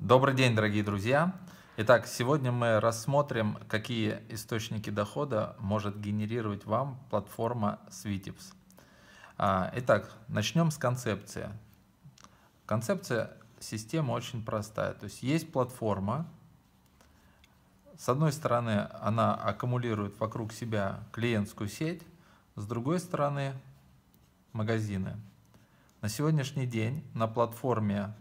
Добрый день, дорогие друзья! Итак, сегодня мы рассмотрим, какие источники дохода может генерировать вам платформа Switips. А, итак, начнем с концепции. Концепция системы очень простая. То есть есть платформа. С одной стороны, она аккумулирует вокруг себя клиентскую сеть, с другой стороны, магазины. На сегодняшний день на платформе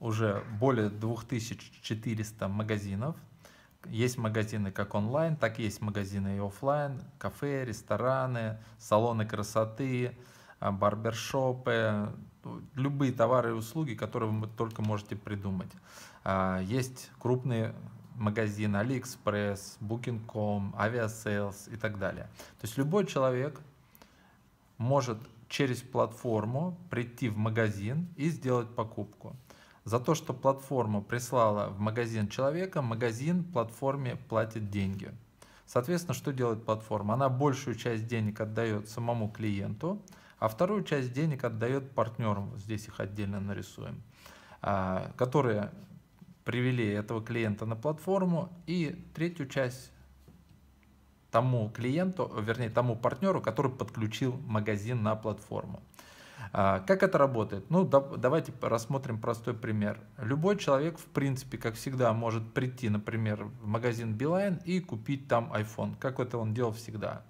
уже более 2400 магазинов. Есть магазины как онлайн, так и есть магазины и офлайн, кафе, рестораны, салоны красоты, а, барбершопы, ну, любые товары и услуги, которые вы только можете придумать. А, есть крупные магазины AliExpress, Booking.com, Aviasales и так далее. То есть любой человек может через платформу прийти в магазин и сделать покупку. За то, что платформа прислала в магазин человека, магазин платформе платит деньги. Соответственно, что делает платформа? Она большую часть денег отдает самому клиенту, а вторую часть денег отдает партнерам, здесь их отдельно нарисуем, а, которые привели этого клиента на платформу, и третью часть тому клиенту, вернее, тому партнеру, который подключил магазин на платформу. А, как это работает? Ну, давайте рассмотрим простой пример. Любой человек, в принципе, как всегда, может прийти, например, в магазин Билайн и купить там iPhone, как это он делал всегда.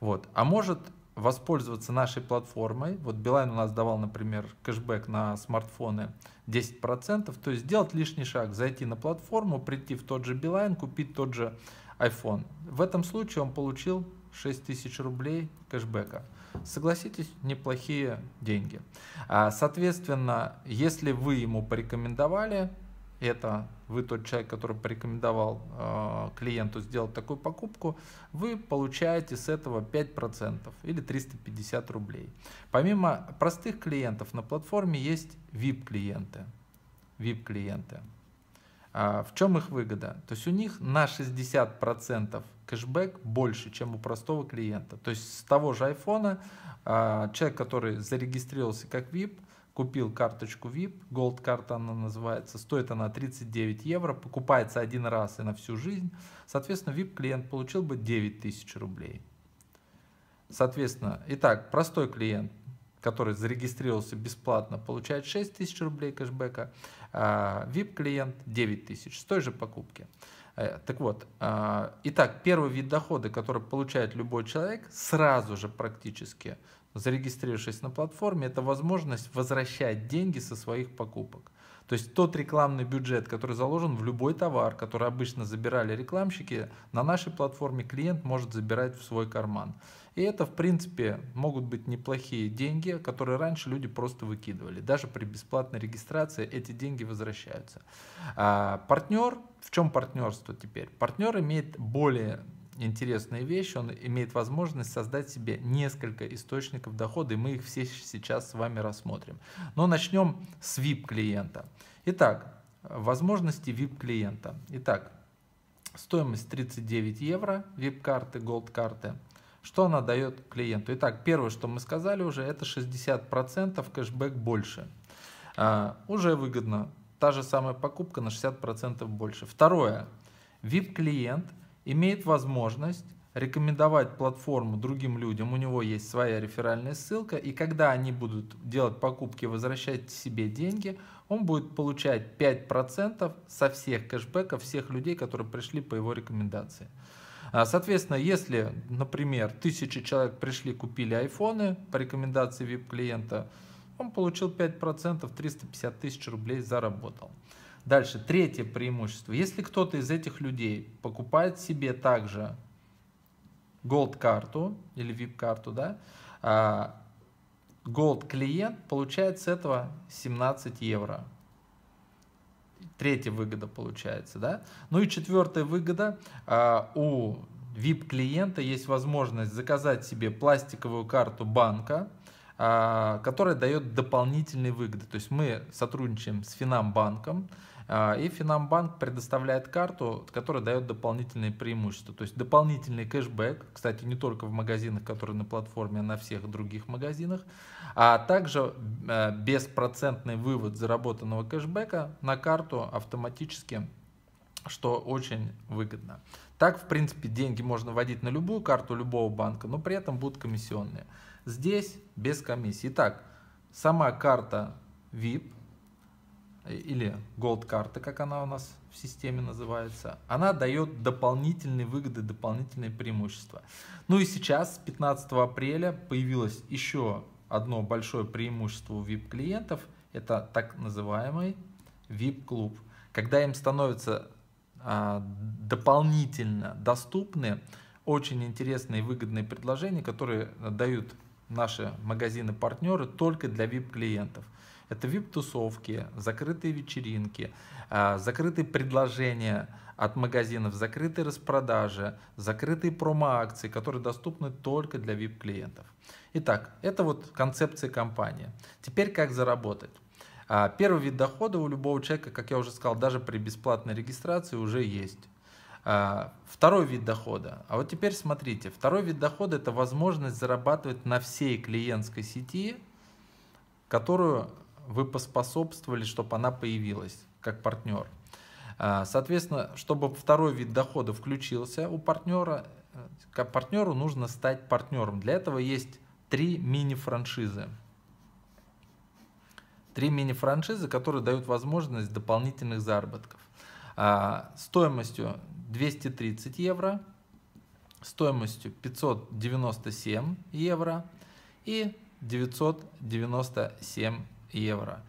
Вот. А может воспользоваться нашей платформой. Вот Билайн у нас давал, например, кэшбэк на смартфоны 10%, то есть сделать лишний шаг, зайти на платформу, прийти в тот же Билайн, купить тот же iPhone. В этом случае он получил 6 тысяч рублей кэшбэка. Согласитесь, неплохие деньги. А, соответственно, если вы ему порекомендовали, это вы тот человек, который порекомендовал а, клиенту сделать такую покупку, вы получаете с этого 5% или 350 рублей. Помимо простых клиентов на платформе есть VIP-клиенты. VIP-клиенты. А, в чем их выгода? То есть у них на 60% кэшбэк больше, чем у простого клиента. То есть с того же айфона а, человек, который зарегистрировался как VIP, купил карточку VIP, Gold карта она называется, стоит она 39 евро, покупается один раз и на всю жизнь. Соответственно, VIP клиент получил бы 9000 рублей. Соответственно, итак, простой клиент, который зарегистрировался бесплатно, получает 6000 рублей кэшбэка. VIP-клиент а, 9 тысяч с той же покупки. Э, так вот, а, итак, первый вид дохода, который получает любой человек, сразу же практически зарегистрировавшись на платформе, это возможность возвращать деньги со своих покупок. То есть тот рекламный бюджет, который заложен в любой товар, который обычно забирали рекламщики, на нашей платформе клиент может забирать в свой карман. И это, в принципе, могут быть неплохие деньги, которые раньше люди просто выкидывали. Даже при бесплатной регистрации эти деньги возвращаются. А партнер, в чем партнерство теперь? Партнер имеет более интересные вещи, он имеет возможность создать себе несколько источников дохода, и мы их все сейчас с вами рассмотрим. Но начнем с VIP-клиента. Итак, возможности VIP-клиента. Итак, стоимость 39 евро, VIP-карты, Gold-карты – что она дает клиенту? Итак, первое, что мы сказали уже, это 60% кэшбэк больше. А, уже выгодно. Та же самая покупка на 60% больше. Второе. VIP-клиент имеет возможность рекомендовать платформу другим людям. У него есть своя реферальная ссылка. И когда они будут делать покупки, возвращать себе деньги, он будет получать 5% со всех кэшбэков всех людей, которые пришли по его рекомендации. А, соответственно, если, например, тысячи человек пришли, купили айфоны по рекомендации VIP-клиента, он получил 5%, 350 тысяч рублей заработал. Дальше, третье преимущество. Если кто-то из этих людей покупает себе также Gold карту или VIP карту, да, а, Gold клиент получает с этого 17 евро. Третья выгода получается, да? Ну и четвертая выгода а, у VIP-клиента есть возможность заказать себе пластиковую карту банка, а, которая дает дополнительные выгоды. То есть мы сотрудничаем с Финамбанком, банком а, и Финамбанк предоставляет карту, которая дает дополнительные преимущества. То есть дополнительный кэшбэк, кстати, не только в магазинах, которые на платформе, а на всех других магазинах, а также а, беспроцентный вывод заработанного кэшбэка на карту автоматически что очень выгодно. Так, в принципе, деньги можно вводить на любую карту любого банка, но при этом будут комиссионные. Здесь без комиссии. Итак, сама карта VIP или Gold карта, как она у нас в системе называется, она дает дополнительные выгоды, дополнительные преимущества. Ну и сейчас, 15 апреля, появилось еще одно большое преимущество у VIP-клиентов, это так называемый VIP-клуб, когда им становятся а, дополнительно доступны очень интересные и выгодные предложения, которые дают наши магазины-партнеры только для VIP-клиентов. Это VIP-тусовки, закрытые вечеринки, а, закрытые предложения от магазинов, закрытые распродажи, закрытые промо-акции, которые доступны только для VIP-клиентов. Итак, это вот концепция компании. Теперь как заработать? А, первый вид дохода у любого человека, как я уже сказал, даже при бесплатной регистрации уже есть. А, второй вид дохода. А вот теперь смотрите, второй вид дохода это возможность зарабатывать на всей клиентской сети, которую вы поспособствовали, чтобы она появилась как партнер. А, соответственно, чтобы второй вид дохода включился у партнера, как э, партнеру нужно стать партнером. Для этого есть три мини-франшизы. Три мини-франшизы, которые дают возможность дополнительных заработков. А, стоимостью 230 евро стоимостью 597 евро и 997 евро.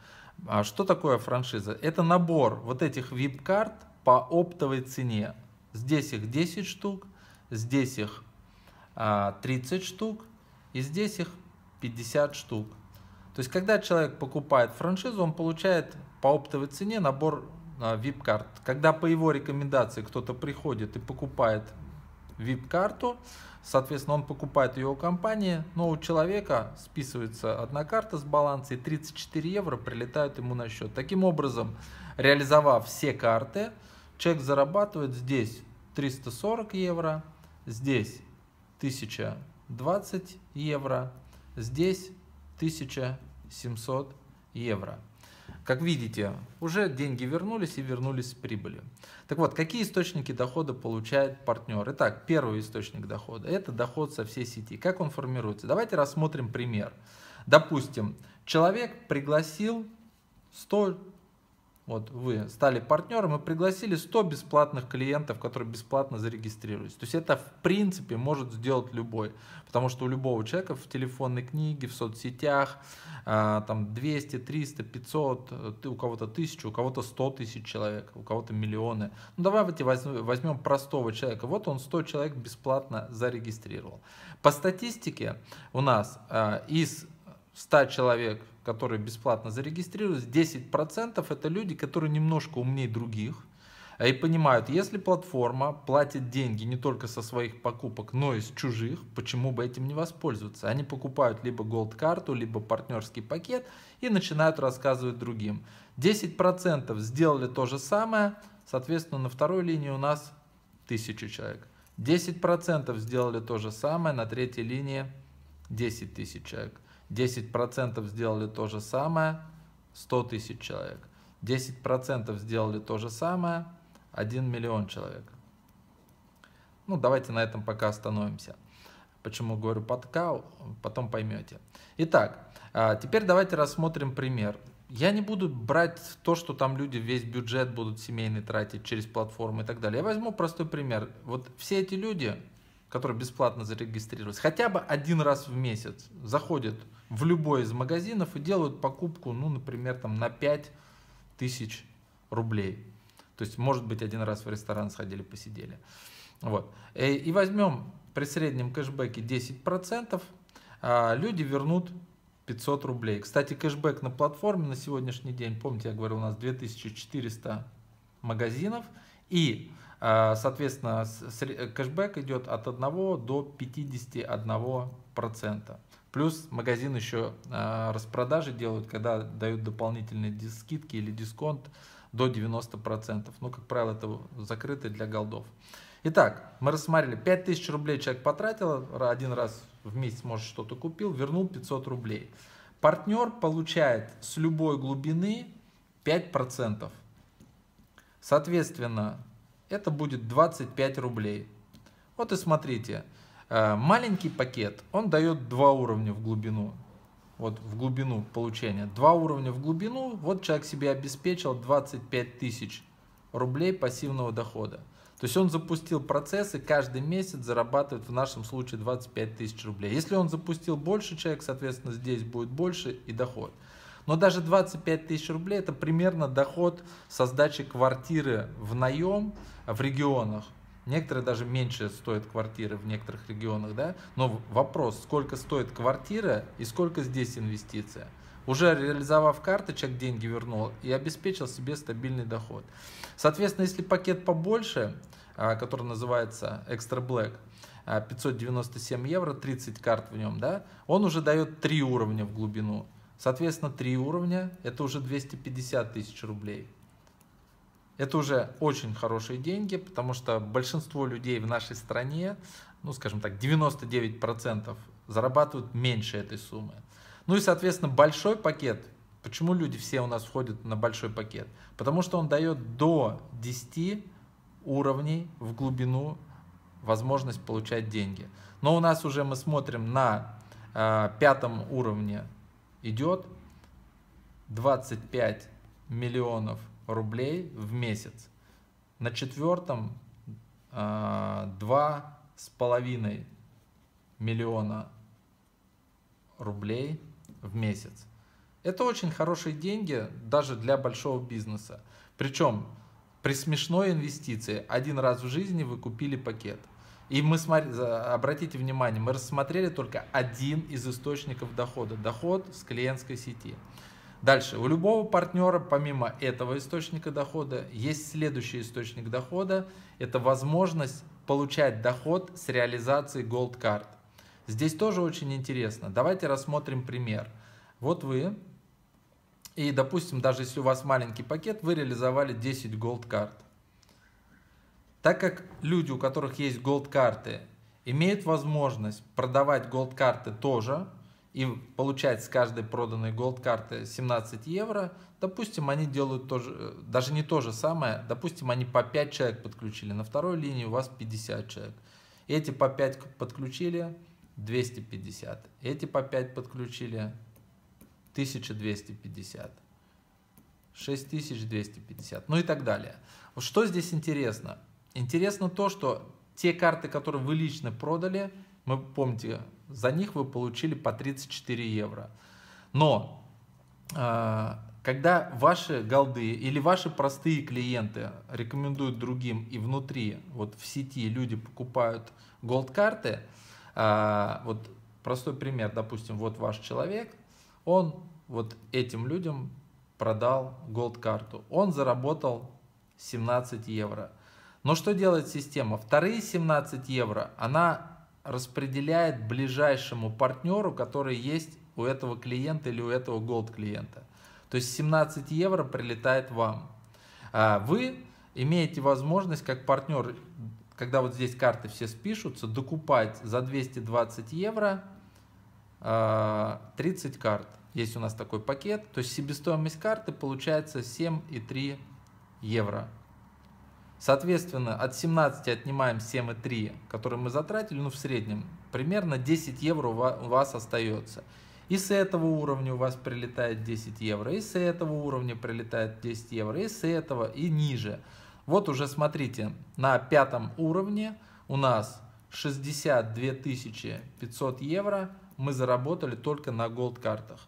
А что такое франшиза? Это набор вот этих VIP-карт по оптовой цене. Здесь их 10 штук, здесь их 30 а, штук и здесь их 50 штук. То есть, когда человек покупает франшизу, он получает по оптовой цене набор VIP-карт. Когда по его рекомендации кто-то приходит и покупает VIP-карту, соответственно, он покупает ее у компании, но у человека списывается одна карта с баланса и 34 евро прилетают ему на счет. Таким образом, реализовав все карты, человек зарабатывает здесь 340 евро, здесь 1020 евро, здесь 1700 евро. Как видите, уже деньги вернулись и вернулись с прибылью. Так вот, какие источники дохода получает партнер? Итак, первый источник дохода – это доход со всей сети. Как он формируется? Давайте рассмотрим пример. Допустим, человек пригласил 100 вот вы стали партнером и пригласили 100 бесплатных клиентов, которые бесплатно зарегистрировались. То есть это в принципе может сделать любой, потому что у любого человека в телефонной книге, в соцсетях а, там 200, 300, 500, у кого-то 1000, у кого-то 100 тысяч человек, у кого-то миллионы. Ну давайте возьмем простого человека. Вот он 100 человек бесплатно зарегистрировал. По статистике у нас а, из 100 человек которые бесплатно зарегистрировались, 10% это люди, которые немножко умнее других а и понимают, если платформа платит деньги не только со своих покупок, но и с чужих, почему бы этим не воспользоваться? Они покупают либо gold карту, либо партнерский пакет и начинают рассказывать другим. 10% сделали то же самое, соответственно, на второй линии у нас 1000 человек. 10% сделали то же самое, на третьей линии 10 тысяч человек. 10% сделали то же самое, 100 тысяч человек. 10% сделали то же самое, 1 миллион человек. Ну, давайте на этом пока остановимся. Почему говорю подкау, потом поймете. Итак, а, теперь давайте рассмотрим пример. Я не буду брать то, что там люди весь бюджет будут семейный тратить через платформы и так далее. Я возьму простой пример. Вот все эти люди, которые бесплатно зарегистрировались, хотя бы один раз в месяц заходят в любой из магазинов и делают покупку, ну, например, там на 5 тысяч рублей. То есть, может быть, один раз в ресторан сходили, посидели. Вот. Э, и возьмем при среднем кэшбэке 10%, а люди вернут 500 рублей. Кстати, кэшбэк на платформе на сегодняшний день, помните, я говорил, у нас 2400 магазинов, и, а, соответственно, кэшбэк идет от 1 до 51%. Плюс магазин еще э, распродажи делают, когда дают дополнительные скидки или дисконт до 90%. Ну, как правило, это закрыто для голдов. Итак, мы рассмотрели, 5000 рублей человек потратил, один раз в месяц, может, что-то купил, вернул 500 рублей. Партнер получает с любой глубины 5%. Соответственно, это будет 25 рублей. Вот и смотрите, Э, маленький пакет, он дает два уровня в глубину. Вот в глубину получения. Два уровня в глубину. Вот человек себе обеспечил 25 тысяч рублей пассивного дохода. То есть он запустил процесс и каждый месяц зарабатывает в нашем случае 25 тысяч рублей. Если он запустил больше человек, соответственно, здесь будет больше и доход. Но даже 25 тысяч рублей это примерно доход со сдачи квартиры в наем в регионах. Некоторые даже меньше стоят квартиры в некоторых регионах, да? Но вопрос, сколько стоит квартира и сколько здесь инвестиция? Уже реализовав карты, человек деньги вернул и обеспечил себе стабильный доход. Соответственно, если пакет побольше, а, который называется Extra Black, 597 а, евро, 30 карт в нем, да, он уже дает 3 уровня в глубину. Соответственно, 3 уровня – это уже 250 тысяч рублей. Это уже очень хорошие деньги, потому что большинство людей в нашей стране, ну, скажем так, 99% зарабатывают меньше этой суммы. Ну и, соответственно, большой пакет. Почему люди все у нас входят на большой пакет? Потому что он дает до 10 уровней в глубину возможность получать деньги. Но у нас уже мы смотрим на э, пятом уровне идет 25 миллионов рублей в месяц. На четвертом а, два с половиной миллиона рублей в месяц. Это очень хорошие деньги даже для большого бизнеса. Причем при смешной инвестиции один раз в жизни вы купили пакет. И мы, смотри, обратите внимание, мы рассмотрели только один из источников дохода. Доход с клиентской сети. Дальше. У любого партнера, помимо этого источника дохода, есть следующий источник дохода. Это возможность получать доход с реализации Gold Card. Здесь тоже очень интересно. Давайте рассмотрим пример. Вот вы, и допустим, даже если у вас маленький пакет, вы реализовали 10 Gold Card. Так как люди, у которых есть Gold карты, имеют возможность продавать Gold карты тоже, и получать с каждой проданной голд карты 17 евро, допустим, они делают тоже, э, даже не то же самое, допустим, они по 5 человек подключили, на второй линии у вас 50 человек. Эти по 5 подключили 250, эти по 5 подключили 1250, 6250, ну и так далее. Что здесь интересно? Интересно то, что те карты, которые вы лично продали, мы помните, за них вы получили по 34 евро. Но а, когда ваши голды или ваши простые клиенты рекомендуют другим и внутри, вот в сети люди покупают голд-карты, а, вот простой пример, допустим, вот ваш человек, он вот этим людям продал голд-карту, он заработал 17 евро. Но что делает система? Вторые 17 евро она распределяет ближайшему партнеру, который есть у этого клиента или у этого gold клиента. То есть 17 евро прилетает вам. А вы имеете возможность как партнер, когда вот здесь карты все спишутся, докупать за 220 евро 30 а, карт. Есть у нас такой пакет. То есть себестоимость карты получается 7,3 евро. Соответственно, от 17 отнимаем 7,3, которые мы затратили, ну в среднем, примерно 10 евро у вас остается. И с этого уровня у вас прилетает 10 евро, и с этого уровня прилетает 10 евро, и с этого, и ниже. Вот уже смотрите, на пятом уровне у нас 62 500 евро мы заработали только на голд картах.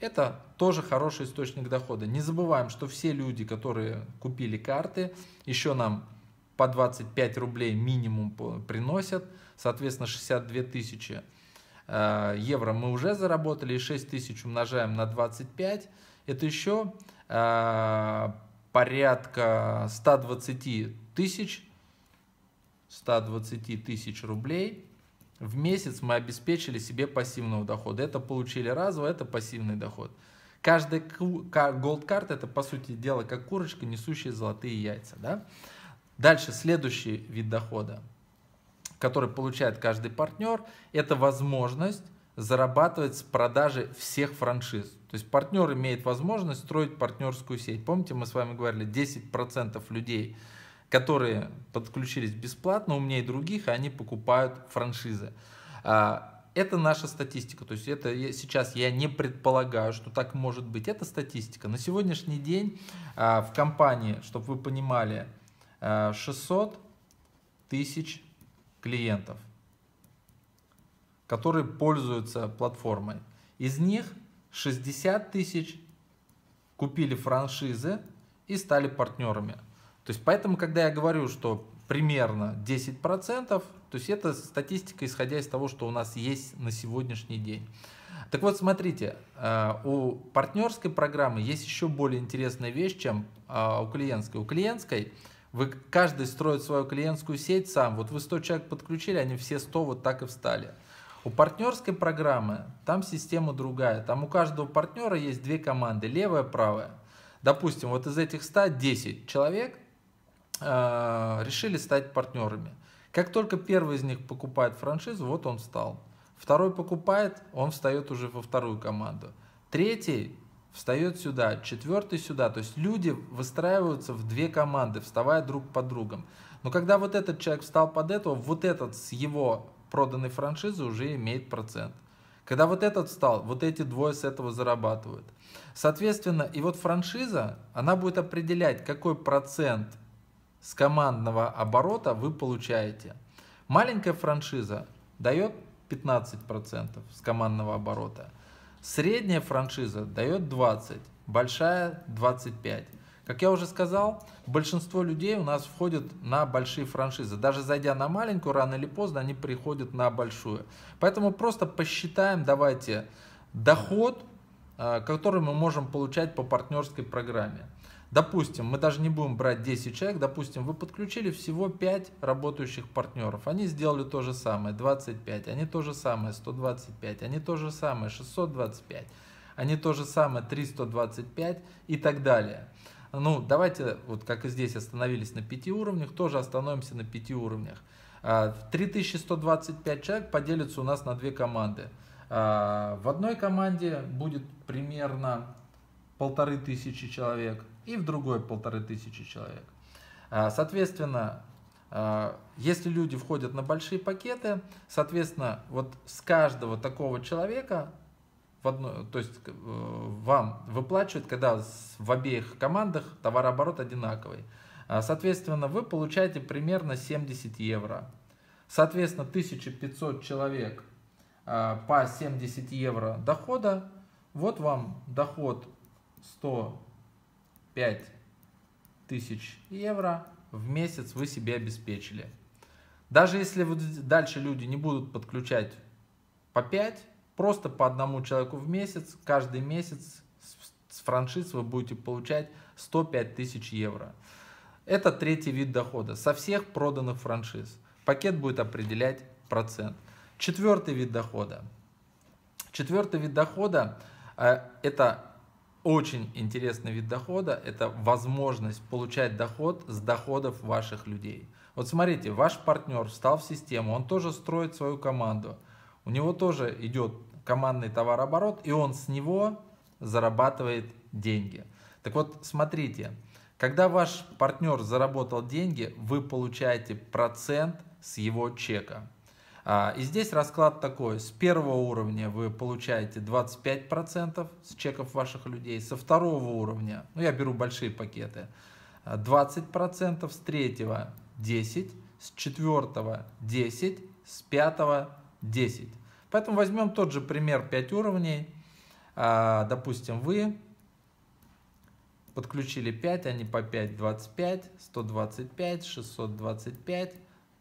Это тоже хороший источник дохода. Не забываем, что все люди, которые купили карты, еще нам по 25 рублей минимум приносят, соответственно 62 тысячи э, евро мы уже заработали, и 6 тысяч умножаем на 25, это еще э, порядка 120 тысяч, 120 тысяч рублей, в месяц мы обеспечили себе пассивного дохода. Это получили разово, это пассивный доход. Каждая gold карта это, по сути дела, как курочка, несущая золотые яйца. Да? Дальше следующий вид дохода, который получает каждый партнер, это возможность зарабатывать с продажи всех франшиз. То есть партнер имеет возможность строить партнерскую сеть. Помните, мы с вами говорили, 10% людей которые подключились бесплатно, у меня и других, и они покупают франшизы. А, это наша статистика, то есть это сейчас я не предполагаю, что так может быть. Это статистика. На сегодняшний день а, в компании, чтобы вы понимали, 600 а, тысяч клиентов, которые пользуются платформой. Из них 60 тысяч купили франшизы и стали партнерами. То есть поэтому, когда я говорю, что примерно 10%, то есть это статистика, исходя из того, что у нас есть на сегодняшний день. Так вот, смотрите, э, у партнерской программы есть еще более интересная вещь, чем э, у клиентской. У клиентской вы, каждый строит свою клиентскую сеть сам. Вот вы 100 человек подключили, они все 100 вот так и встали. У партнерской программы там система другая. Там у каждого партнера есть две команды, левая, правая. Допустим, вот из этих 100 10 человек – Э, решили стать партнерами. Как только первый из них покупает франшизу, вот он стал. Второй покупает, он встает уже во вторую команду. Третий встает сюда, четвертый сюда. То есть люди выстраиваются в две команды, вставая друг под другом. Но когда вот этот человек встал под этого, вот этот с его проданной франшизы уже имеет процент. Когда вот этот стал, вот эти двое с этого зарабатывают. Соответственно, и вот франшиза, она будет определять, какой процент с командного оборота вы получаете. Маленькая франшиза дает 15% с командного оборота. Средняя франшиза дает 20%, большая 25%. Как я уже сказал, большинство людей у нас входят на большие франшизы. Даже зайдя на маленькую, рано или поздно они приходят на большую. Поэтому просто посчитаем, давайте, доход, э, который мы можем получать по партнерской программе. Допустим, мы даже не будем брать 10 человек, допустим, вы подключили всего 5 работающих партнеров. Они сделали то же самое, 25, они то же самое, 125, они то же самое, 625, они то же самое, 325 и так далее. Ну, давайте, вот как и здесь остановились на 5 уровнях, тоже остановимся на 5 уровнях. 3125 а, человек поделятся у нас на две команды. А, в одной команде будет примерно полторы тысячи человек – и в другой полторы тысячи человек. А, соответственно, а, если люди входят на большие пакеты, соответственно, вот с каждого такого человека в одно, то есть э, вам выплачивают, когда в обеих командах товарооборот одинаковый. А, соответственно, вы получаете примерно 70 евро. Соответственно, 1500 человек по 70 евро дохода. Вот вам доход 100 тысяч евро в месяц вы себе обеспечили. Даже если вы дальше люди не будут подключать по 5, просто по одному человеку в месяц, каждый месяц с франшиз вы будете получать 105 тысяч евро. Это третий вид дохода со всех проданных франшиз. Пакет будет определять процент. Четвертый вид дохода. Четвертый вид дохода э, – это очень интересный вид дохода – это возможность получать доход с доходов ваших людей. Вот смотрите, ваш партнер встал в систему, он тоже строит свою команду. У него тоже идет командный товарооборот, и он с него зарабатывает деньги. Так вот, смотрите, когда ваш партнер заработал деньги, вы получаете процент с его чека. А, и здесь расклад такой. С первого уровня вы получаете 25% с чеков ваших людей. Со второго уровня, ну я беру большие пакеты, 20%, а, с третьего 10%, с четвертого 10%, с пятого 10%. Поэтому возьмем тот же пример 5 уровней. А, допустим, вы подключили 5, они по 5, 25, 125, 625,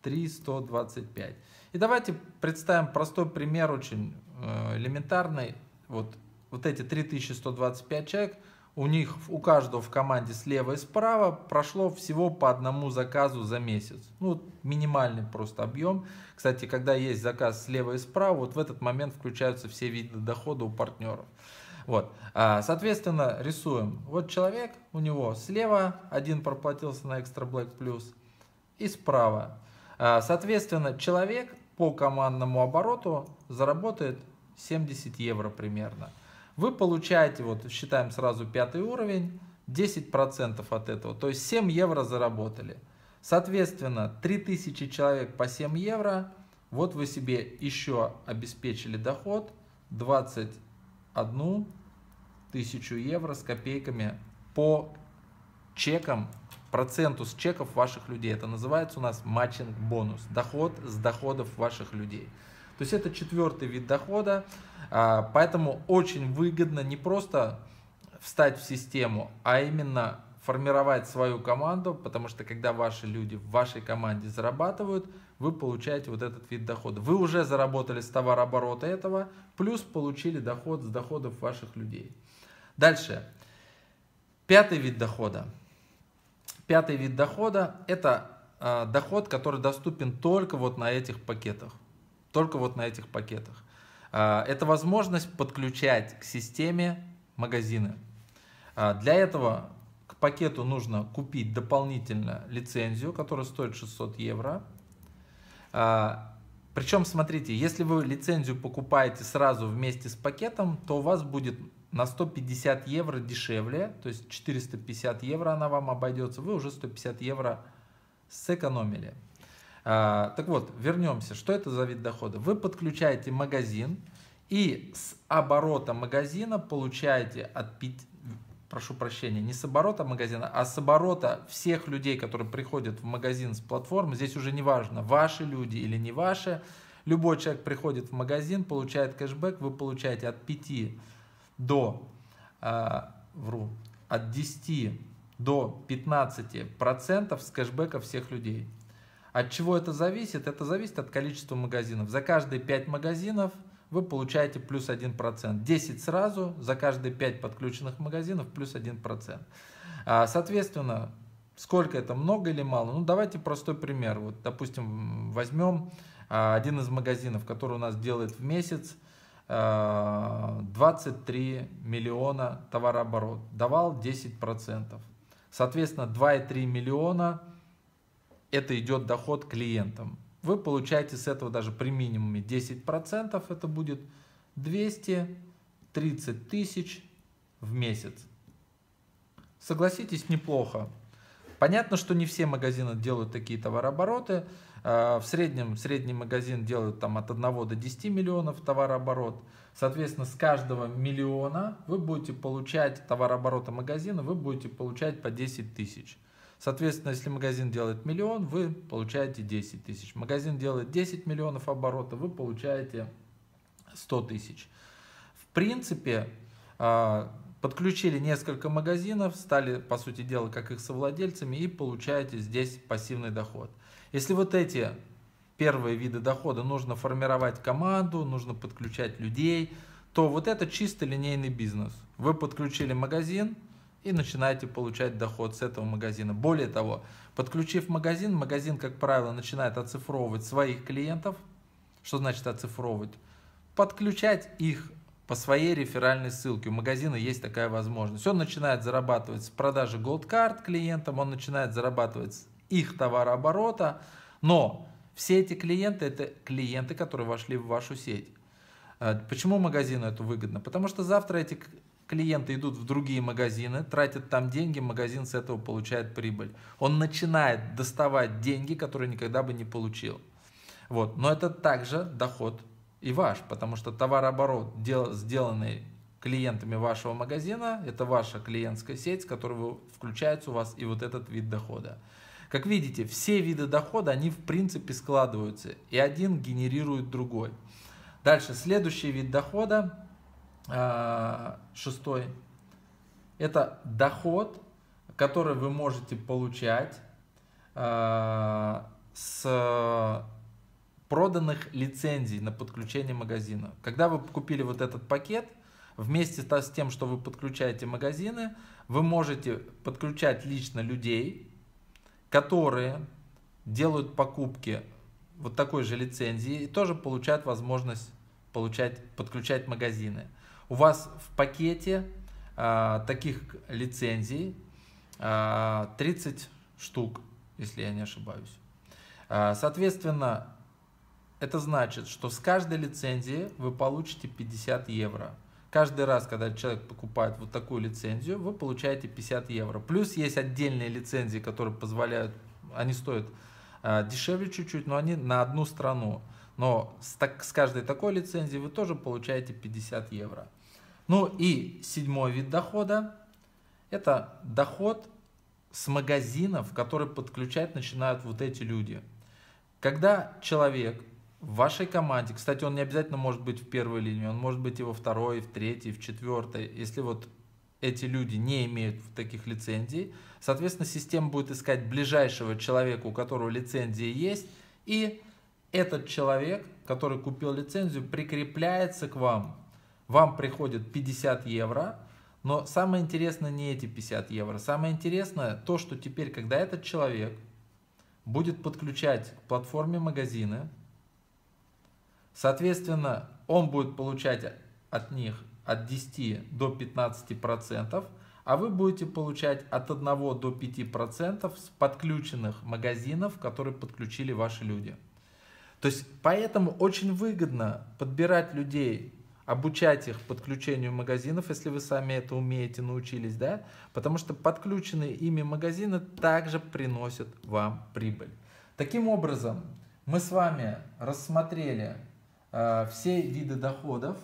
3125. И давайте представим простой пример, очень э, элементарный. Вот, вот эти 3125 человек, у них у каждого в команде слева и справа прошло всего по одному заказу за месяц. Ну, минимальный просто объем. Кстати, когда есть заказ слева и справа, вот в этот момент включаются все виды дохода у партнеров. Вот. А, соответственно, рисуем. Вот человек, у него слева один проплатился на Extra Black Plus и справа а, соответственно, человек по командному обороту заработает 70 евро примерно. Вы получаете, вот считаем сразу пятый уровень, 10% от этого, то есть 7 евро заработали. Соответственно, 3000 человек по 7 евро, вот вы себе еще обеспечили доход 21 тысячу евро с копейками по чекам проценту с чеков ваших людей. Это называется у нас матчинг-бонус. Доход с доходов ваших людей. То есть это четвертый вид дохода, а, поэтому очень выгодно не просто встать в систему, а именно формировать свою команду, потому что когда ваши люди в вашей команде зарабатывают, вы получаете вот этот вид дохода. Вы уже заработали с товарооборота этого, плюс получили доход с доходов ваших людей. Дальше. Пятый вид дохода Пятый вид дохода – это э, доход, который доступен только вот на этих пакетах. Только вот на этих пакетах. Э, это возможность подключать к системе магазины. Э, для этого к пакету нужно купить дополнительно лицензию, которая стоит 600 евро. Причем, смотрите, если вы лицензию покупаете сразу вместе с пакетом, то у вас будет на 150 евро дешевле, то есть 450 евро она вам обойдется, вы уже 150 евро сэкономили. А, так вот, вернемся. Что это за вид дохода? Вы подключаете магазин и с оборота магазина получаете от 5, прошу прощения, не с оборота магазина, а с оборота всех людей, которые приходят в магазин с платформы. Здесь уже не важно, ваши люди или не ваши. Любой человек приходит в магазин, получает кэшбэк, вы получаете от 5 до, э, вру, от 10 до 15 процентов с кэшбэка всех людей. От чего это зависит? Это зависит от количества магазинов. За каждые 5 магазинов вы получаете плюс 1%. 10 сразу, за каждые 5 подключенных магазинов плюс 1%. А, соответственно, сколько это, много или мало? Ну, давайте простой пример. Вот, допустим, возьмем а, один из магазинов, который у нас делает в месяц 23 э, миллиона товарооборот, давал 10%. Соответственно, 2,3 миллиона это идет доход клиентам. Вы получаете с этого даже при минимуме 10%, это будет 230 тысяч в месяц. Согласитесь, неплохо. Понятно, что не все магазины делают такие товарообороты. А, в среднем средний магазин делает там от 1 до 10 миллионов товарооборот. Соответственно, с каждого миллиона вы будете получать товарооборота магазина, вы будете получать по 10 тысяч. Соответственно, если магазин делает миллион, вы получаете 10 тысяч. Магазин делает 10 миллионов оборота, вы получаете 100 тысяч. В принципе, а, Подключили несколько магазинов, стали, по сути дела, как их совладельцами и получаете здесь пассивный доход. Если вот эти первые виды дохода нужно формировать команду, нужно подключать людей, то вот это чисто линейный бизнес. Вы подключили магазин и начинаете получать доход с этого магазина. Более того, подключив магазин, магазин, как правило, начинает оцифровывать своих клиентов. Что значит оцифровывать? Подключать их по своей реферальной ссылке. У магазина есть такая возможность. Он начинает зарабатывать с продажи Gold Card клиентам, он начинает зарабатывать с их товарооборота, но все эти клиенты – это клиенты, которые вошли в вашу сеть. Э, почему магазину это выгодно? Потому что завтра эти клиенты идут в другие магазины, тратят там деньги, магазин с этого получает прибыль. Он начинает доставать деньги, которые никогда бы не получил. Вот. Но это также доход и ваш, потому что товарооборот, дел, сделанный клиентами вашего магазина, это ваша клиентская сеть, которая включается у вас и вот этот вид дохода. Как видите, все виды дохода, они в принципе складываются, и один генерирует другой. Дальше, следующий вид дохода, а, шестой, это доход, который вы можете получать а, с проданных лицензий на подключение магазина. Когда вы купили вот этот пакет, вместе с тем, что вы подключаете магазины, вы можете подключать лично людей, которые делают покупки вот такой же лицензии и тоже получают возможность получать, подключать магазины. У вас в пакете э, таких лицензий э, а, 30 штук, если я не ошибаюсь. А, соответственно, это значит, что с каждой лицензии вы получите 50 евро. Каждый раз, когда человек покупает вот такую лицензию, вы получаете 50 евро. Плюс есть отдельные лицензии, которые позволяют, они стоят э, дешевле чуть-чуть, но они на одну страну. Но с, так, с каждой такой лицензией вы тоже получаете 50 евро. Ну и седьмой вид дохода – это доход с магазинов, которые подключать начинают вот эти люди. Когда человек в вашей команде, кстати, он не обязательно может быть в первой линии, он может быть и во второй, и в третьей, и в четвертой. Если вот эти люди не имеют таких лицензий, соответственно, система будет искать ближайшего человека, у которого лицензия есть, и этот человек, который купил лицензию, прикрепляется к вам. Вам приходит 50 евро, но самое интересное не эти 50 евро. Самое интересное то, что теперь, когда этот человек будет подключать к платформе магазины, Соответственно, он будет получать от них от 10 до 15 процентов, а вы будете получать от 1 до 5 процентов с подключенных магазинов, которые подключили ваши люди. То есть поэтому очень выгодно подбирать людей, обучать их подключению магазинов, если вы сами это умеете, научились, да? Потому что подключенные ими магазины также приносят вам прибыль. Таким образом, мы с вами рассмотрели Э, все виды доходов,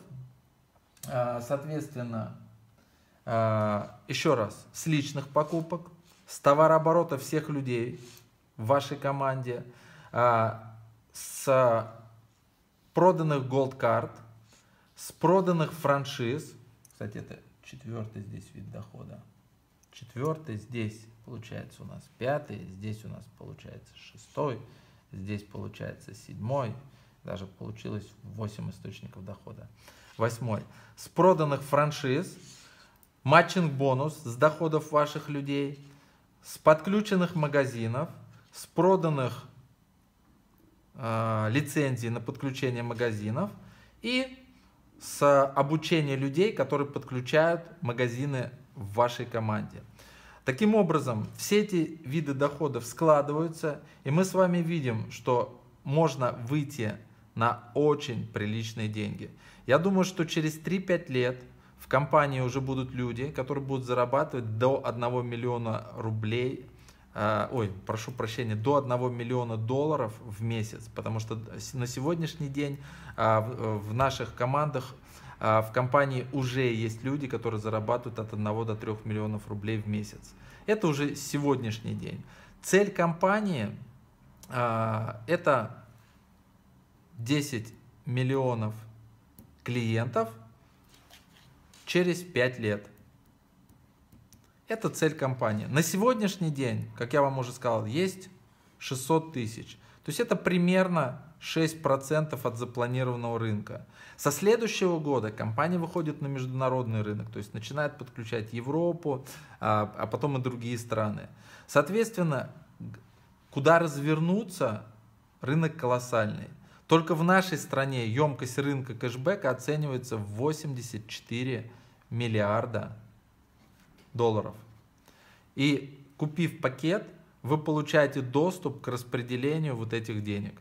э, соответственно, э, еще раз, с личных покупок, с товарооборота всех людей в вашей команде, с проданных Gold Card, с проданных франшиз, кстати, это четвертый здесь вид дохода, четвертый здесь получается у нас пятый, здесь у нас получается шестой, здесь получается седьмой, даже получилось 8 источников дохода. Восьмой. С проданных франшиз, матчинг-бонус с доходов ваших людей, с подключенных магазинов, с проданных э, лицензий на подключение магазинов и с обучения людей, которые подключают магазины в вашей команде. Таким образом, все эти виды доходов складываются, и мы с вами видим, что можно выйти на очень приличные деньги. Я думаю, что через 3-5 лет в компании уже будут люди, которые будут зарабатывать до 1 миллиона рублей, э, ой, прошу прощения, до 1 миллиона долларов в месяц, потому что на сегодняшний день э, в, э, наших командах э, в компании уже есть люди, которые зарабатывают от 1 до 3 миллионов рублей в месяц. Это уже сегодняшний день. Цель компании э, это 10 миллионов клиентов через 5 лет. Это цель компании. На сегодняшний день, как я вам уже сказал, есть 600 тысяч. То есть это примерно 6% от запланированного рынка. Со следующего года компания выходит на международный рынок, то есть начинает подключать Европу, а, а потом и другие страны. Соответственно, куда развернуться, рынок колоссальный. Только в нашей стране емкость рынка кэшбэка оценивается в 84 миллиарда долларов. И купив пакет, вы получаете доступ к распределению вот этих денег.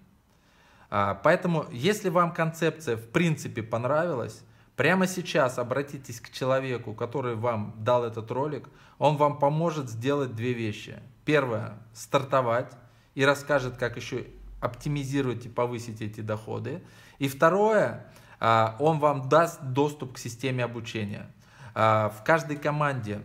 А, поэтому, если вам концепция в принципе понравилась, прямо сейчас обратитесь к человеку, который вам дал этот ролик. Он вам поможет сделать две вещи. Первое – стартовать и расскажет, как еще оптимизировать и повысить эти доходы. И второе, а, он вам даст доступ к системе обучения. А, в каждой команде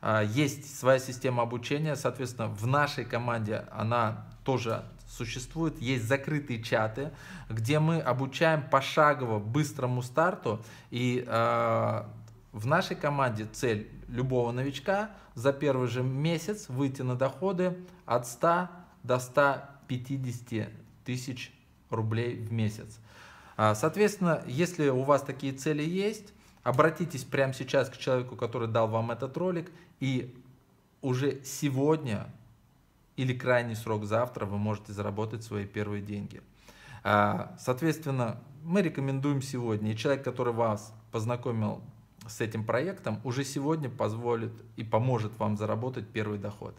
а, есть своя система обучения, соответственно, в нашей команде она тоже существует, есть закрытые чаты, где мы обучаем пошагово быстрому старту и в нашей команде цель любого новичка за первый же месяц выйти на доходы от 100 до 100 50 тысяч рублей в месяц. А, соответственно, если у вас такие цели есть, обратитесь прямо сейчас к человеку, который дал вам этот ролик, и уже сегодня или крайний срок завтра вы можете заработать свои первые деньги. А, соответственно, мы рекомендуем сегодня, и человек, который вас познакомил с этим проектом, уже сегодня позволит и поможет вам заработать первый доход.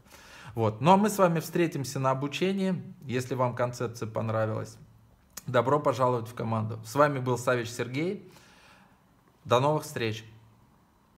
Вот. Ну а мы с вами встретимся на обучении, если вам концепция понравилась. Добро пожаловать в команду. С вами был Савич Сергей. До новых встреч!